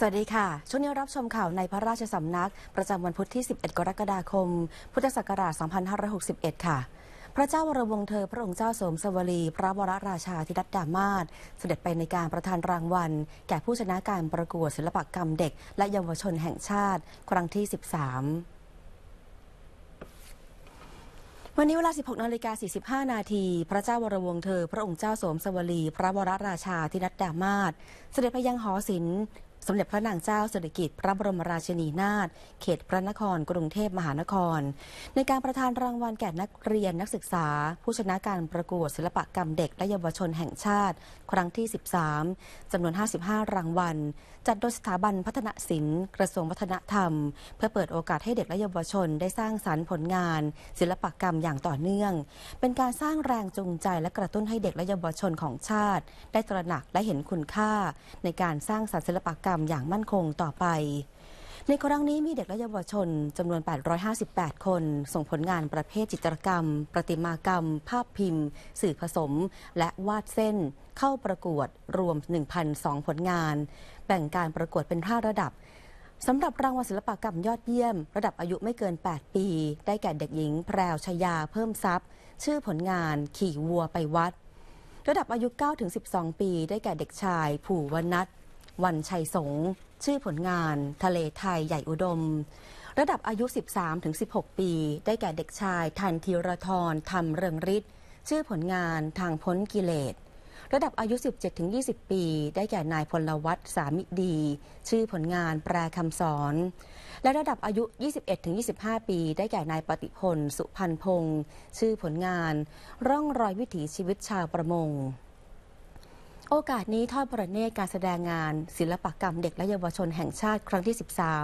สวัสดีค่ะ ช่วงนี้รับชมข่าวในพระราชสำนัก ประจำวันพุธที่ 11 กรกฎาคม พุทธศักราช 2561 ค่ะ พระเจ้าวรวงเธอ พระองค์เจ้าสมสวรี พระวรราชาธิดัตดามาศเสด็จไปในการประทานรางวัล แก่ผู้ชนะการประกวดศิลปกรรมเด็กและเยาวชนแห่งชาติครั้งที่ 13 วันนี้เวลา 16นาฬิกา45นาที พระเจ้าวรวงเธอ พระองค์เจ้าสมสวรี พระวรราชาธินัดดามาศเสด็จไปยังหอศิลป์สมเด็จพระนางเจ้าสิริกิติ์พระบรมราชินีนาถเขตพระนคร กรุงเทพมหานคร ในการประทานรางวัลแก่นักเรียนนักศึกษา ผู้ชนะการประกวดศิลปกรรมเด็ก และเยาวชนแห่งชาติ ครั้งที่ 13 จำนวน 55 รางวัล จัดโดยสถาบันพัฒนศิลป์กระทรวงวัฒนธรรม เพื่อเปิดโอกาสให้เด็กและเยาวชน ได้สร้างสรรค์ผลงาน ศิลปกรรมอย่างต่อเนื่อง เป็นการสร้างแรงจูงใจและกระตุ้นให้เด็กและเยาวชนของชาติ ได้ตระหนักและเห็นคุณค่า ในการสร้างสรรค์ศิลปกรรมรมอย่างมั่นคงต่อไป ในครั้งนี้มีเด็กและเยาวชนจำนวน 858 คน ส่งผลงานประเภทจิตรกรรม ประติมากรรม ภาพพิมพ์ สื่อผสม และวาดเส้น เข้าประกวด รวม1,002ผลงาน แบ่งการประกวดเป็น5ระดับ สำหรับรางวัลศิลปกรรมยอดเยี่ยม ระดับอายุไม่เกิน 8 ปี ได้แก่เด็กหญิง แพรวชยา เพิ่มทรัพย์ ชื่อผลงาน ขี่วัวไปวัด ระดับอายุ 9-12 ปี ได้แก่ เด็กชาย ผู่วนัทวันชัยสง ชื่อผลงาน ทะเลไทยใหญ่อุดม ระดับอายุ 13-16 ปี ได้แก่เด็กชายทันทีรทรทำเริงฤทธิ์ชื่อผลงานทางพ้นกิเลส ระดับอายุ 17-20 ปี ได้แก่ นายพลวัตสามิดี ชื่อผลงานแปลคำสอน และระดับอายุ 21-25 ปี ได้แก่ นายปฏิพลสุพันพงศ์ชื่อผลงาน ร่องรอยวิถีชีวิตชาวประมงโอกาสนี้ทอดประเนตการแสดงงานศิลปกรรมเด็กและเยาวชนแห่งชาติครั้งที่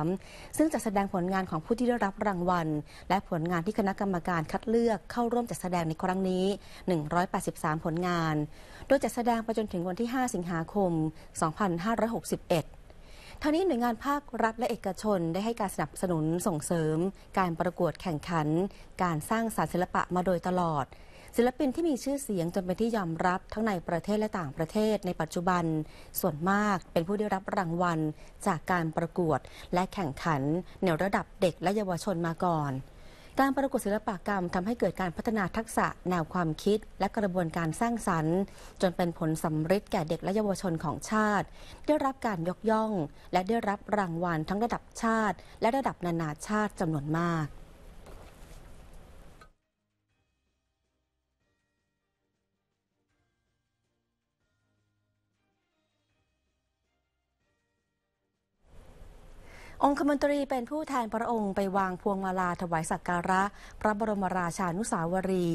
13 ซึ่งจะแสดงผลงานของผู้ที่ได้รับรางวัล และผลงานที่คณะกรรมการคัดเลือกเข้าร่วมจัดแสดงในครั้งนี้ 183 ผลงาน โดยจะแสดงไปจนถึงวันที่ 5 สิงหาคม 2561ทางนี้หน่วยงานภาครัฐและเอกชนได้ให้การสนับสนุนส่งเสริม การประกวดแข่งขัน การสร้างสารศิลปะมาโดยตลอดศิลปินที่มีชื่อเสียงจนเป็นที่ยอมรับทั้งในประเทศและต่างประเทศ ในปัจจุบัน ส่วนมากเป็นผู้ได้รับรางวัล จากการประกวดและแข่งขันในระดับเด็กและเยาวชนมาก่อน การประกวดศิลปกรรมทำให้เกิดการพัฒนาทักษะแนวความคิดและกระบวนการสร้างสรรค์ จนเป็นผลสำเร็จแก่เด็กและเยาวชนของชาติ ได้รับการยกย่อง และได้รับรางวัล ทั้งระดับชาติ และระดับนานาชาติจำนวนมากองคมนตรีเป็นผู้แทนพระองค์ไปวางพวงมาลาถวายสักการะพระบรมราชานุสาวรี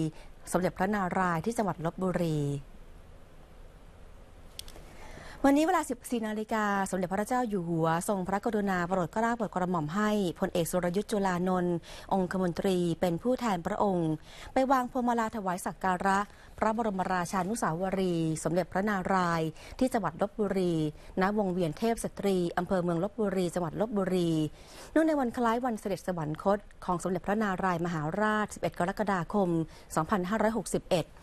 สมเด็จพระนารายณ์ที่จังหวัดลบบุรีวันนี้เวลา 14นาฬิกา สมเด็จพระเจ้าอยู่หัว ทรงพระกรุณาโปรดกล้าโปรดกระหม่อมให้พลเอกสุรยุทธ์จุลานนท์องคมนตรีเป็นผู้แทนพระองค์ ไปวางพวงมาลาถวายสักการะ พระบรมราชานุสาวรี สมเด็จพระนารายณ์ที่จังหวัดลบบุรีณวงเวียนเทพสตรี อำเภอเมืองลบบุรีจังหวัดลบบุรีเนื่องในวันคล้ายวันเสด็จสวรรคตของสมเด็จพระนารายณ์มหาราช 11 กรกฎาคม 2561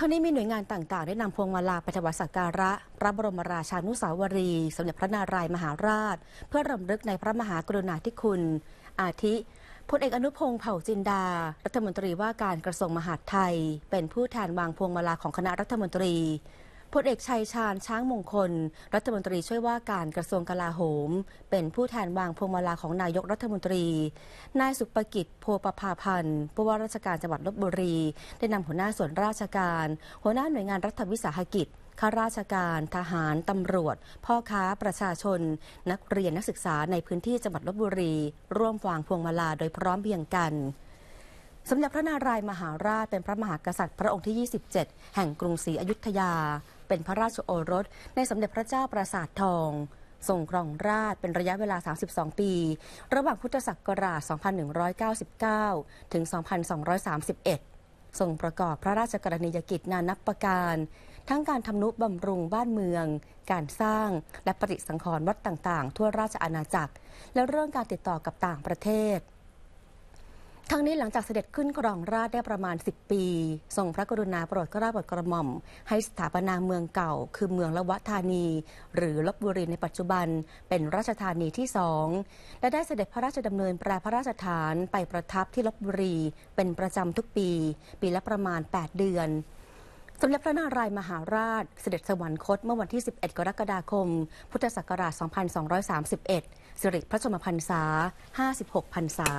ท่านี้มีหน่วยงานต่างๆ ได้นำพวงมาลาไปถวายสักการะพระบรมราชานุสาวรี สมเด็จพระนารายมหาราช เพื่อรำลึกในพระมหากรุณาธิคุณอาทิพลเอกอนุพงศ์เผ่าจินดา รัฐมนตรีว่าการกระทรวงมหาดไทย เป็นผู้แทนวางพวงมาลาของคณะรัฐมนตรีพลเอกชัยชาญช้างมงคล รัฐมนตรีช่วยว่าการกระทรวงกลาโหม เป็นผู้แทนวางพวงมาลาของนายกรัฐมนตรี นายสุปกิจโพประภาพันธ์ ผู้ว่าราชการจังหวัดลบบุรี ได้นำหัวหน้าส่วนราชการ หัวหน้าหน่วยงานรัฐวิสาหกิจ ข้าราชการ ทหารตำรวจ พ่อค้าประชาชน นักเรียนนักศึกษาในพื้นที่จังหวัดลบบุรี ร่วมวางพวงมาลาโดยพร้อมเพียงกันสมเด็จพระนารายมหาราชเป็นพระมหากษัตริย์พระองค์ที่ 27 แห่งกรุงศรีอยุธยาเป็นพระราชโอรสในสมเด็จพระเจ้าประสาททองทรงครองราชเป็นระยะเวลา 32 ปี ระหว่างพุทธศักราช 2199 ถึง 2231ทรงประกอบพระราชกรณียกิจนานับประการ ทั้งการทำนุบำรุงบ้านเมือง การสร้างและปฏิสังขรณ์วัดต่างๆทั่วราชอาณาจักร และเรื่องการติดต่อกับต่างประเทศทั้งนี้หลังจากเสด็จขึ้นครองราชได้ประมาณ 10 ปี ทรงพระกรุณาโปรดกราบรกระหม่อม ให้สถาปนาเมืองเก่า คือเมืองละวะธานี หรือลบบุรีในปัจจุบันเป็นราชธานีที่สองและได้เสด็จพระราชดำเนินแปรพระราชฐานไปประทับที่ลบบุรีเป็นประจำทุกปี ปีละประมาณ 8 เดือน สมเด็จพระนารายมหาราชเสด็จสวรรคตเมื่อวันที่ 11 กรกฎาคม พุทธศักราช 2231สิริพระชนมพรรษา 56พรรษา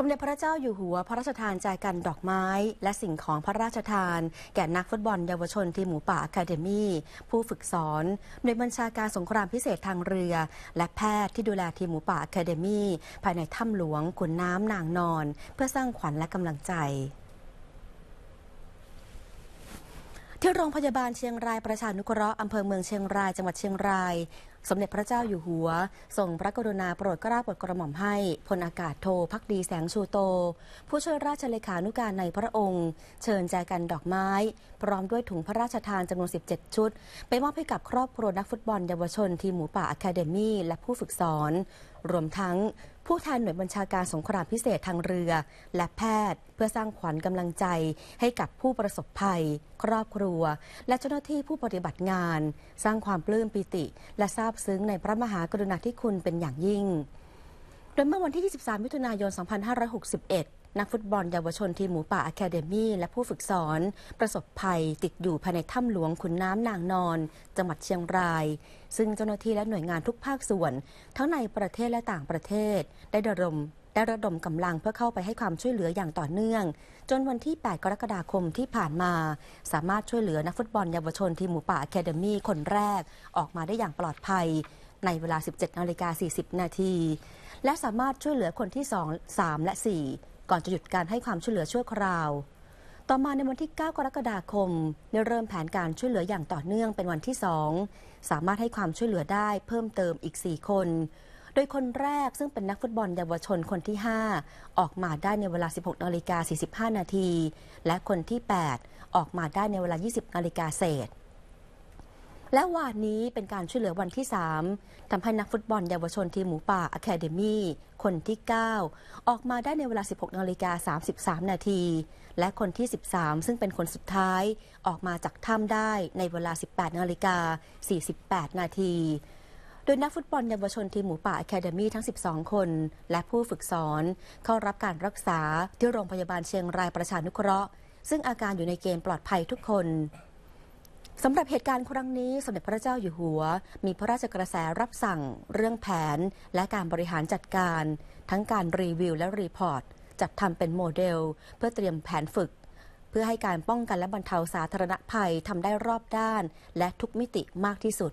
สมเด็จพระเจ้าอยู่หัวพระราชทานแจกันดอกไม้ และสิ่งของพระราชทานแก่นักฟุตบอลเยาวชนทีมหมูป่าอะคาเดมี่ผู้ฝึกสอนหน่วยบัญชาการสงครามพิเศษทางเรือ และแพทย์ที่ดูแลทีมหมูป่าอะคาเดมี่ภายในถ้ำหลวงขุนน้ำนางนอน เพื่อสร้างขวัญและกำลังใจที่โรงพยาบาลเชียงรายประชานุเคราะห์อำเภอเมืองเชียงรายจังหวัดเชียงรายสมเด็จพระเจ้าอยู่หัวทรงพระกรุณาโปรดกลาปรดกระหม่อมให้พลอากาศโทพักดีแสงชูโต ผู้ช่วยราชเลขานุการในพระองค์ เชิญแจกันดอกไม้ พร้อมด้วยถุงพระราชทานจำนวน 17 ชุด ไปมอบให้กับครอบครัวนักฟุตบอลเยาวชนทีมหมูป่าอะคาเดมี่และผู้ฝึกสอนรวมทั้งผู้แทนหน่วยบัญชาการสงครามพิเศษทางเรือ และแพทย์ เพื่อสร้างขวัญกำลังใจให้กับผู้ประสบภัย ครอบครัว และเจ้าหน้าที่ผู้ปฏิบัติงาน สร้างความปลื้มปิติ และซาบซึ้งในพระมหากรุณาธิคุณเป็นอย่างยิ่ง โดยเมื่อวันที่ 23 มิถุนายน 2561นักฟุตบอลเยาวชนทีมหมูป่าอะคาเดมี่และผู้ฝึกสอนประสบภัยติดอยู่ภายในถ้ำหลวงขุนน้ำนางนอนจังหวัดเชียงราย ซึ่งเจ้าหน้าที่และหน่วยงานทุกภาคส่วน ทั้งในประเทศและต่างประเทศ ได้ระดมได้ระดมกำลังเพื่อเข้าไปให้ความช่วยเหลืออย่างต่อเนื่อง จนวันที่ 8 กรกฎาคมที่ผ่านมา สามารถช่วยเหลือนักฟุตบอลเยาวชนทีมหมูป่าอะคาเดมี่คนแรก ออกมาได้อย่างปลอดภัยในเวลา 17 นาฬิกา 40 นาทีและสามารถช่วยเหลือคนที่ 2 3 และ 4ก่อนจะหยุดการให้ความช่วยเหลือชั่วคราว ต่อมาในวันที่ 9 กรกฎาคมได้เริ่มแผนการช่วยเหลืออย่างต่อเนื่องเป็นวันที่ 2 สามารถให้ความช่วยเหลือได้เพิ่มเติมอีก 4 คน โดยคนแรกซึ่งเป็นนักฟุตบอลเยาวชนคนที่ 5 ออกมาได้ในเวลา 16นาฬิกา 45 นาที และคนที่ 8 ออกมาได้ในเวลา 20นาฬิกาเศษและวานนี้เป็นการช่วยเหลือวันที่ 3 ทำให้นักฟุตบอลเยาวชนทีมหมูป่าอะคาเดมี่คนที่ 9 ออกมาได้ในเวลา 16นาฬิกา33 นาที และคนที่ 13 ซึ่งเป็นคนสุดท้ายออกมาจากถ้ำได้ในเวลา 18นาฬิกา48 นาทีโดยนักฟุตบอลเยาวชนทีมหมูป่าอะคาเดมี่ทั้ง 12 คน และผู้ฝึกสอนเข้ารับการรักษาที่โรงพยาบาลเชียงรายประชานุเคราะห์ ซึ่งอาการอยู่ในเกณฑ์ปลอดภัยทุกคนสำหรับเหตุการณ์ครั้งนี้สมเด็จพระเจ้าอยู่หัว มีพระราชกระแสรับสั่งเรื่องแผนและการบริหารจัดการ ทั้งการรีวิวและรีพอร์ตจัดทำเป็นโมเดลเพื่อเตรียมแผนฝึก เพื่อให้การป้องกันและบรรเทาสาธารณภัยทำได้รอบด้านและทุกมิติมากที่สุด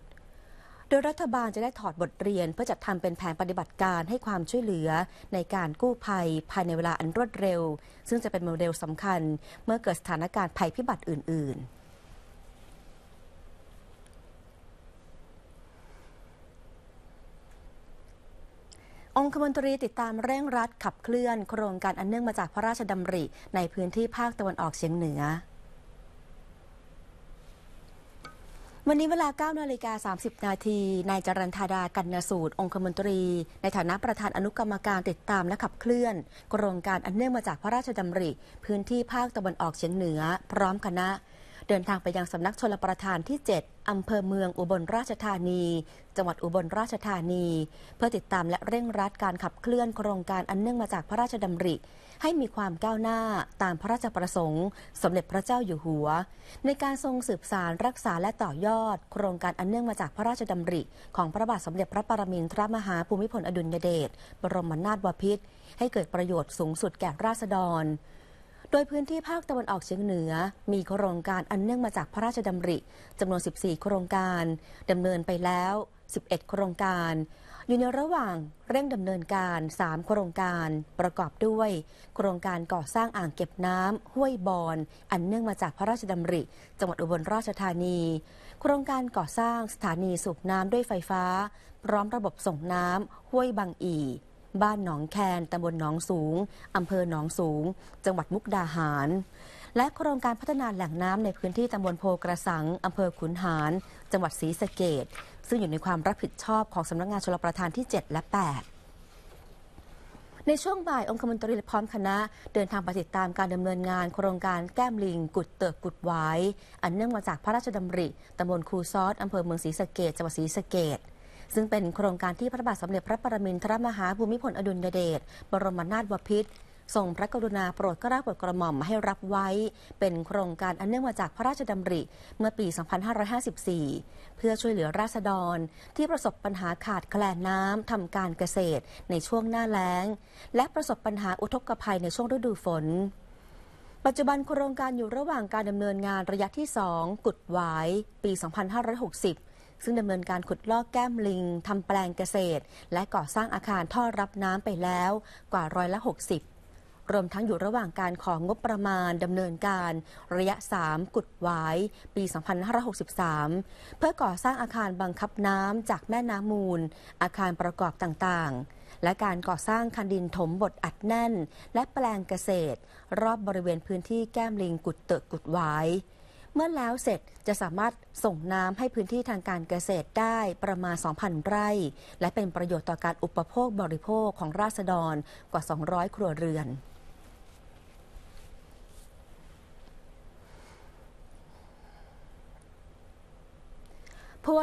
โดยรัฐบาลจะได้ถอดบทเรียน เพื่อจัดทำเป็นแผนปฏิบัติการให้ความช่วยเหลือในการกู้ภัยภายในเวลาอันรวดเร็ว ซึ่งจะเป็นโมเดลสำคัญ เมื่อเกิดสถานการณ์ภัยพิบัติอื่น ๆองคมนตรีติดตามเร่งรัดขับเคลื่อน โครงการอันเนื่องมาจากพระราชดำริในพื้นที่ภาคตะวันออกเฉียงเหนือ วันนี้เวลา9นาฬิกา30นาทีนายจรันธาดากันนสูตรองคมนตรี ในฐานะประธานอนุกรรมการติดตามและขับเคลื่อน โครงการอันเนื่องมาจากพระราชดำริพื้นที่ภาคตะวันออกเฉียงเหนือ พร้อมคณะเดินทางไปยังสำนักชลประทานที่ 7อำเภอเมืองอุบลราชธานี จังหวัดอุบลราชธานี เพื่อติดตามและเร่งรัดการขับเคลื่อนโครงการอันเนื่องมาจากพระราชดำริ ให้มีความก้าวหน้าตามพระราชประสงค์ สมเด็จพระเจ้าอยู่หัว ในการทรงสืบสารรักษาและต่อยอด โครงการอันเนื่องมาจากพระราชดำริ ของพระบาทสมเด็จพระปรมินทรมหาภูมิพลอดุลยเดชบรมนาถบพิตรให้เกิดประโยชน์สูงสุดแก่ราษฎรดยพื้นที่ภาคตะวันออกเฉียงเหนือ มีโครงการอันเนื่องมาจากพระราชดำริจำนวน 14 โครงการดำเนินไปแล้ว 11 โครงการ อยู่ในระหว่างเร่งดำเนินการ 3 โครงการประกอบด้วย โครงการก่อสร้างอ่างเก็บน้ำห้วยบอนอันเนื่องมาจากพระราชดำริ จังหวัดอุบลราชธานี โครงการก่อสร้างสถานีสูบน้ำด้วยไฟฟ้า พร้อมระบบส่งน้ำห้วยบางอีบ้านหนองแคน ตำบลหนองสูง อำเภอหนองสูง จังหวัดมุกดาหาร และโครงการพัฒนาแหล่งน้ำในพื้นที่ตำบลโพกระสัง อำเภอขุนหาร จังหวัดศรีสะเกดซึ่งอยู่ในความรับผิดชอบของสำนักงงานชลประทานที่ 7 และ 8 ในช่วงบ่ายองคมนตรีพร้อมคณะเดินทางไปติดตามการดำเนินงาน โครงการแก้มลิง กุดเติบกุดไว้ อันเนื่องมาจากพระราชดำริตำบลคูซอส อำเภอเมืองศรีสะเกดจังหวัดศรีสะเกดซึ่งเป็นโครงการที่พระบาทสมเด็จพระปรมินทรมหาภูมิพลอดุลยเดชบรมนาถบพิตรทรงพระกรุณาโปรดกระาโปรดกระหม่อมให้รับไว้ เป็นโครงการอันเนื่องมาจากพระราชดำริ เมื่อปี 2554 เพื่อช่วยเหลือราษฎร ที่ประสบปัญหาขาดแคลนน้ำทำการเกษตรในช่วงหน้าแล้ง และประสบปัญหาอุทกภัยในช่วงฤดูฝน ปัจจุบันโครงการอยู่ระหว่างการดำเนินงานระยะที่ 2 กุดหวายปี 2560ซึ่งดำเนินการขุดลอกแก้มลิงทำแปลงเกษตร และก่อสร้างอาคารท่อรับน้ำไปแล้วกว่าร้อยละ 60รวมทั้งอยู่ระหว่างการของงบประมาณดำเนินการระยะ 3 กุดหวายปี 2563 เพื่อก่อสร้างอาคารบังคับน้ำจากแม่น้ำมูลอาคารประกอบต่างๆ และการก่อสร้างคันดินถมบทอัดแน่น และแปลงเกษตร รอบบริเวณพื้นที่แก้มลิง กุดเตอะกุดไว้เมื่อแล้วเสร็จจะสามารถส่งน้ำให้พื้นที่ทางการเกษตรได้ประมาณ 2,000 ไร่ และเป็นประโยชน์ต่อการอุปโภคบริโภคของราษฎรกว่า 200 ครัวเรือน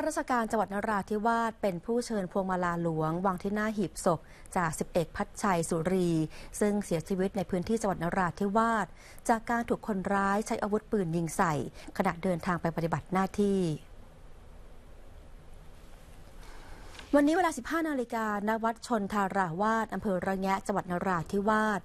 ่าราชการจังหวัดนราธิวาสเป็นผู้เชิญพวงมาลาหลวง วางที่หน้าหีบศพจากสิบเอกพัชชัยสุรี ซึ่งเสียชีวิตในพื้นที่จังหวัดนราธิวาส จากการถูกคนร้ายใช้อาวุธปืนยิงใส่ ขณะเดินทางไปปฏิบัติหน้าที่ วันนี้เวลา 15นาฬิกาณวัดชนทาราวาสอำเภอระแงะจังหวัดนราธิวาส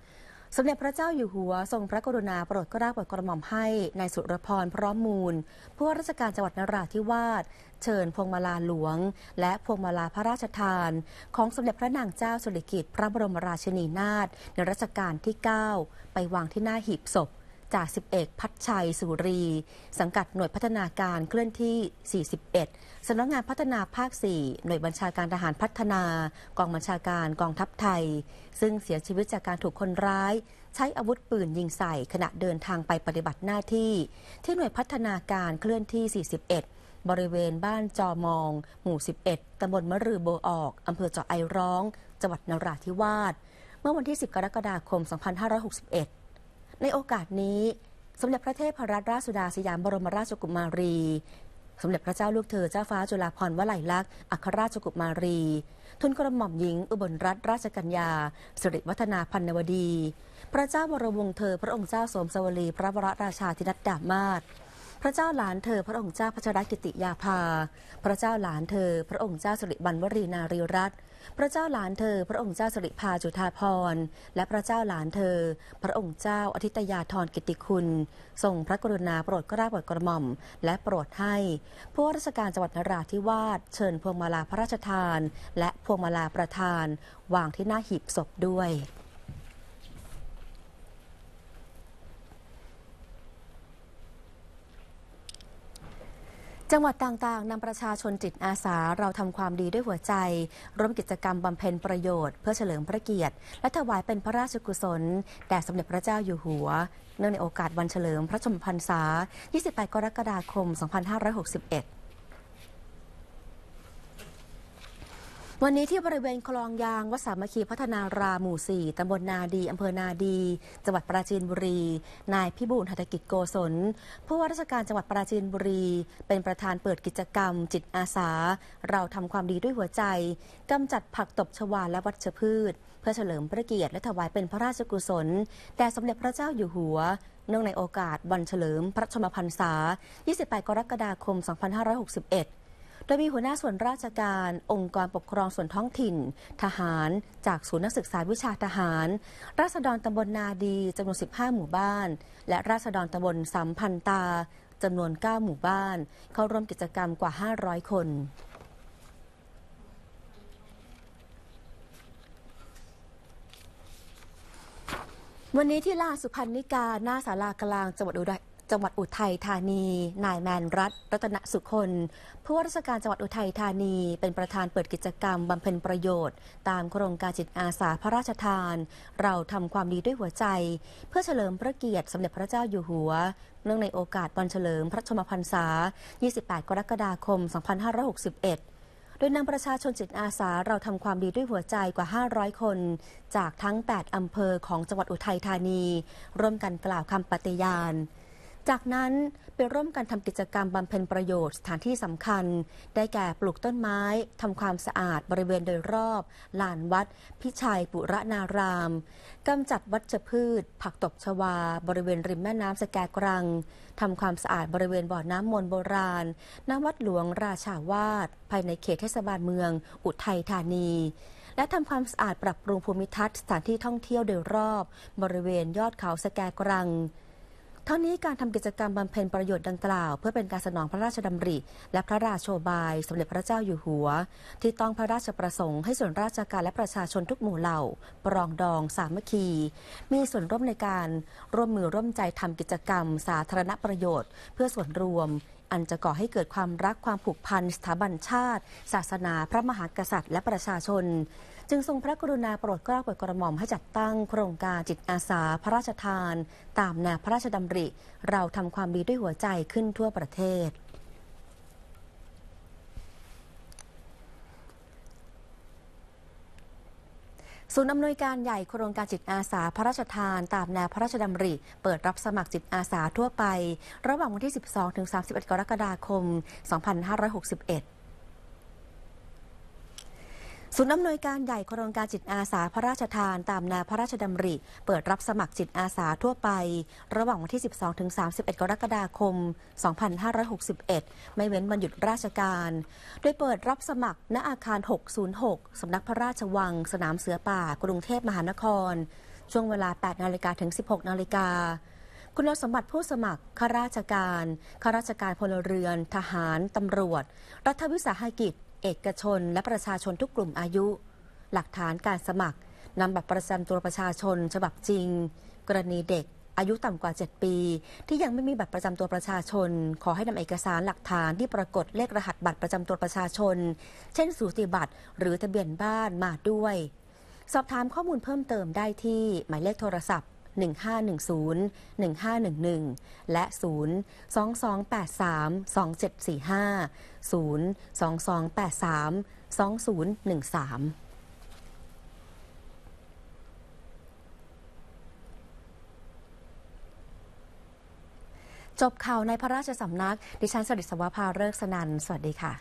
สมเด็จพระเจ้าอยู่หัวทรงพระกรุณาโปรดกราบโปรดกระหม่อมให้ในายสุรพรพร้อมมูลผู้ว่าราชการจังหวัดนราธิวาสเชิญพวงมาลาหลวงและพวงมาลาพระราชทาน ของสมเด็จพระนางเจ้าสุริกิติ์พระบรมราชินีนาถในรัชกาลที่ 9 ไปวางที่หน้าหีบศพจากสิบเอกพัชชัยสุรี สังกัดหน่วยพัฒนาการเคลื่อนที่ 41สำนักงานพัฒนาภาค 4 หน่วยบัญชาการทหารพัฒนากองบัญชาการกองทัพไทย ซึ่งเสียชีวิตจากการถูกคนร้าย ใช้อาวุธปืนยิงใส่ขณะเดินทางไปปฏิบัติหน้าที่ ที่หน่วยพัฒนาการเคลื่อนที่ 41 บริเวณบ้านจอมอง หมู่ 11 ตำบลมะรือโบออก อำเภอจอไอร้อง จังหวัดนราธิวาสเมื่อวันที่ 10กรกฎาคม 2561ในโอกาสนี้สมเด็จพระเทพรัตนราชสุดาสยามบรมราชกุมารีสมเด็จพระเจ้าลูกเธอเจ้าฟ้าจุฬาภรณ์วลัยลักษณ์อัครราชกุมารี ทุนกระหม่อมหญิงอุบลรัตนราชกัญญาสิริวัฒนาพันนวดี พระเจ้าวรวงศ์เธอพระองค์เจ้าสมสวลีพระวรราชาธินัดดามาศพระเจ้าหลานเธอพระองค์เจ้าพัชรกิติยาภาพระเจ้าหลานเธอ พระองค์เจ้าสิริบัณวรีนารีรัตน์พระเจ้าหลานเธอพระองค์เจ้าสิริพาจุฑาพรและพระเจ้าหลานเธอ พระองค์เจ้าอธิตยาธรกิติคุณทรงพระกรุณาโปรดกระบโปรดกระหม่อมและโปรดให้ผู้ว่าราชการจังหวัดนราธิวาสเชิญพวงมาลาพระราชทาน และพวงมาลาประธานวางที่หน้าหีบศพด้วยจังหวัดต่างๆนำประชาชนจิตอาสาเราทำความดีด้วยหัวใจร่วมกิจกรรมบำเพ็ญประโยชน์ เพื่อเฉลิมพระเกียรติ และถวายเป็นพระราชกุศล แด่สมเด็จพระเจ้าอยู่หัว เนื่องในโอกาสวันเฉลิมพระชนมพรรษา28กรกฎาคม 2561วันนี้ที่บริเวณคลองยางวัดสามัคคีพัฒนาราหมู่สี่ตำบลนาดีอำเภอนาดีจังหวัดปราจีนบุรีนายพิบูลหัตกิจโกศลผู้ว่าราชการจังหวัดปราจีนบุรีเป็นประธานเปิดกิจกรรมจิตอาสา เราทำความดีด้วยหัวใจกำจัดผักตบชวาและวัชพืช เพื่อเฉลิมพระเกียรติ และถวายเป็นพระราชกุศลแด่สมเด็จพระเจ้าอยู่หัว เนื่องในโอกาสวันเฉลิมพระชมพรรษา28กรกฎาคม2561โดยมีหัวหน้าส่วนราชการ องค์กรปกครองส่วนท้องถิ่น ทหาร จากศูนย์นักศึกษาวิชาทหาร ราษฎรตำบลนาดีจำนวน 15 หมู่บ้าน และราษฎรตำบลสัมพันตาจำนวน 9 หมู่บ้าน เข้าร่วมกิจกรรมกว่า 500 คน วันนี้ที่ลาสุพรรณนิกาหน้าศาลากลางจังหวัดอุดรจังหวัดอุทัยธานี นายแมนรัฐ รัตนสุคนผู้ว่าราชการจังหวัดอุทัยธานี เป็นประธานเปิดกิจกรรมบำเพ็ญประโยชน์ ตามโครงการจิตอาสาพระราชทาน เราทำความดีด้วยหัวใจ เพื่อเฉลิมพระเกียรติสมเด็จพระเจ้าอยู่หัวเนื่องในโอกาสวันเฉลิมพระชมพรรษา 28 กรกฎาคม 2561โดยนำประชาชนจิตอาสาเราทำความดีด้วยหัวใจกว่า 500 คน จากทั้ง 8อำเภอของจังหวัดอุทัยธานี ร่วมกันกล่าวคำปฏิญาณจากนั้นไปร่วมกันทำกิจกรรมบำเพ็ญประโยชน์ สถานที่สำคัญ ได้แก่ปลูกต้นไม้ทำความสะอาดบริเวณโดยรอบลานวัด พิชัยปุระนารามกำจัดวัชพืช ผักตบชวา บริเวณริมแม่น้ำสแกกรังทำความสะอาดบริเวณบ่อน้ำมนโบราณณวัดหลวงราชาวาสภายในเขตเทศบาลเมือง อุทัยธานี และทำความสะอาดปรับปรุงภูมิทัศน์สถานที่ท่องเที่ยวโดยรอบ บริเวณยอดเขาสแกกรังทั้งนี้การทำกิจกรรมบำเพ็ญประโยชน์ดังกล่าวเพื่อเป็นการสนองพระราชดำริและพระราชโชบายสมเด็จพระเจ้าอยู่หัว ที่ต้องพระราชประสงค์ให้ส่วนราชการและประชาชนทุกหมู่เหล่าปรองดองสามัคคี มีส่วนร่วมในการร่วมมือร่วมใจทำกิจกรรม สาธารณประโยชน์ เพื่อส่วนรวมอันจะก่อให้เกิดความรักความผูกพันสถาบันชาติ ศาสนาพระมหากษัตริย์ และประชาชน จึงทรงพระกรุณาโปรดเกล้าโปรดกระหม่อมให้จัดตั้ง โครงการจิตอาสา พระราชทาน ตามแนวพระราชดำริ เราทำความดีด้วยหัวใจขึ้นทั่วประเทศศูนย์อำนวยการใหญ่โครงการจิตอาสาพระราชทานตามแนวพระราชดำริ เปิดรับสมัครจิตอาสาทั่วไป ระหว่างวันที่ 12 ถึง31กรกฎาคม 2561ศูนย์อำนวยการใหญ่โครงการจิตอาสาพระราชทานตามแนวพระราชดำริ เปิดรับสมัครจิตอาสาทั่วไประหว่างวันที่ 12-31 กรกฎาคม 2561 ไม่เว้นวันหยุดราชการ โดยเปิดรับสมัครณอาคาร 606 สำนักพระราชวังสนามเสือป่า กรุงเทพมหานคร ช่วงเวลา 8นาฬิกาถึง 16นาฬิกาคุณสมบัติผู้สมัครข้าราชการข้าราชการพลเรือน ทหารตำรวจ รัฐวิสาหกิจเอกชนและประชาชนทุกกลุ่มอายุ หลักฐานการสมัครนำบัตรประจำตัวประชาชน ฉบับจริง กรณีเด็กอายุต่ำกว่า 7 ปีที่ยังไม่มีบัตรประจำตัวประชาชน ขอให้นำเอกสารหลักฐานที่ปรากฏเลขรหัสบัตรประจำตัวประชาชน เช่นสูติบัตรหรือทะเบียนบ้านมาด้วย สอบถามข้อมูลเพิ่มเติมได้ที่หมายเลขโทรศัพท์1510 1511 และ 0 2283 2745 0 2283 2013 จบข่าวในพระราชสำนัก ดิฉันสริศวภาเริกสนันสวัสดีค่ะ